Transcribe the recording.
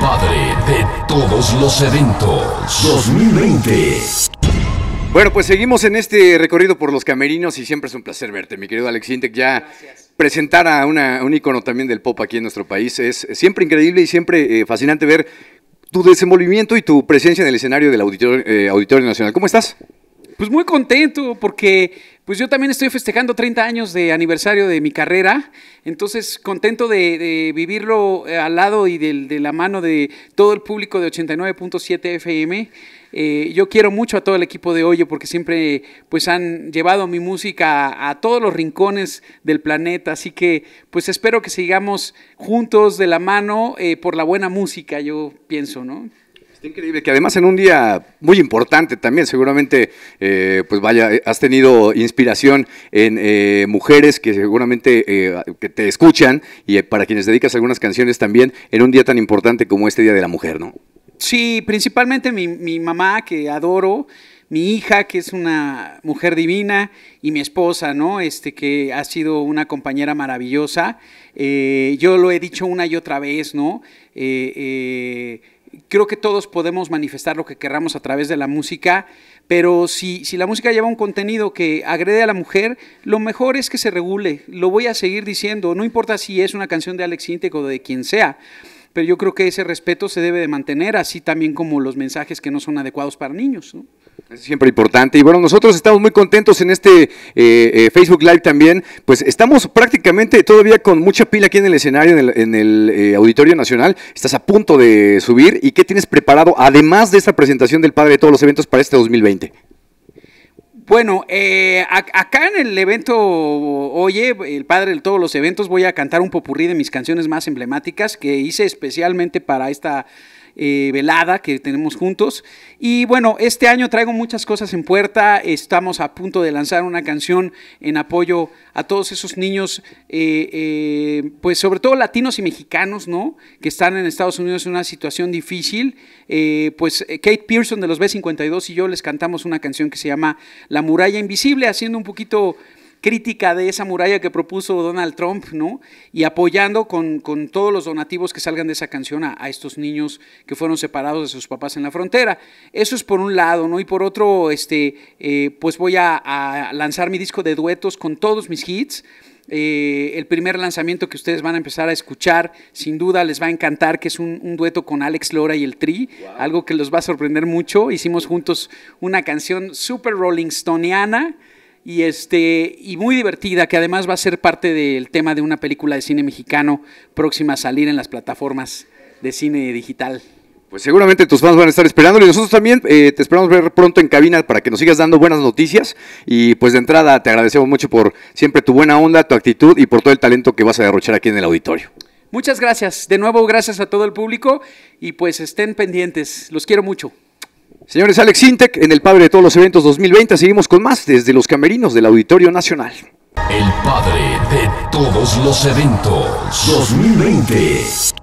padre de todos los eventos 2020. Bueno, pues seguimos en este recorrido por los camerinos y siempre es un placer verte, mi querido Alex Intec. Ya presentar a un icono también del pop aquí en nuestro país es siempre increíble y siempre eh, fascinante ver tu desenvolvimiento y tu presencia en el escenario del Auditorio eh, Nacional. ¿Cómo estás? Pues muy contento porque pues yo también estoy festejando 30 años de aniversario de mi carrera, entonces contento de, vivirlo eh, al lado y de, la mano de todo el público de 89.7 FM. Eh, yo quiero mucho a todo el equipo de Hoyo, porque siempre pues han llevado mi música a, todos los rincones del planeta, así que pues espero que sigamos juntos de la mano eh, por la buena música, yo pienso, ¿no? Está increíble, que además en un día muy importante también, seguramente, eh, pues vaya, eh, has tenido inspiración en eh, mujeres que seguramente que te escuchan y para quienes dedicas algunas canciones también en un día tan importante como este Día de la Mujer, ¿no? Sí, principalmente mi, mamá, que adoro, mi hija, que es una mujer divina, y mi esposa, ¿no? Este, que ha sido una compañera maravillosa. yo lo he dicho una y otra vez, ¿no? eh, creo que todos podemos manifestar lo que querramos a través de la música, pero si, si la música lleva un contenido que agrede a la mujer, lo mejor es que se regule. Lo voy a seguir diciendo, no importa si es una canción de Alex Intec o de quien sea pero yo creo que ese respeto se debe de mantener, así también como los mensajes que no son adecuados para niños. ¿no? Es siempre importante. Y bueno, nosotros estamos muy contentos en este eh, eh, Facebook Live también. Pues estamos prácticamente todavía con mucha pila aquí en el escenario, en el, eh, Auditorio Nacional. Estás a punto de subir. ¿Y qué tienes preparado, además de esta presentación del padre de todos los eventos para este 2020? Bueno, acá en el evento Oye, el padre de todos los eventos, voy a cantar un popurrí de mis canciones más emblemáticas que hice especialmente para esta eh, velada que tenemos juntos. Y bueno, este año traigo muchas cosas en puerta. Estamos a punto de lanzar una canción en apoyo a todos esos niños, eh, eh, pues sobre todo latinos y mexicanos, ¿no? Que están en Estados Unidos en una situación difícil. pues Kate Pearson de los B52 y yo les cantamos una canción que se llama La muralla invisible, haciendo un poquito crítica de esa muralla que propuso Donald Trump, ¿no? Y apoyando con, todos los donativos que salgan de esa canción a, estos niños que fueron separados de sus papás en la frontera. Eso es por un lado, ¿no? Y por otro, este, eh, pues voy a, lanzar mi disco de duetos con todos mis hits. Eh, el primer lanzamiento que ustedes van a empezar a escuchar, sin duda les va a encantar, que es un, dueto con Alex Lora y el Tri, algo que los va a sorprender mucho. Hicimos juntos una canción super rolling stoneana, y, este, y muy divertida, que además va a ser parte del tema de una película de cine mexicano próxima a salir en las plataformas de cine digital. Pues seguramente tus fans van a estar esperándolo y nosotros también eh, te esperamos ver pronto en cabina para que nos sigas dando buenas noticias. Y pues de entrada te agradecemos mucho por siempre tu buena onda, tu actitud y por todo el talento que vas a derrochar aquí en el auditorio. Muchas gracias. De nuevo, gracias a todo el público y pues estén pendientes. Los quiero mucho. Señores, Alex Intec en el padre de todos los eventos 2020. Seguimos con más desde los camerinos del Auditorio Nacional. El padre de todos los eventos 2020.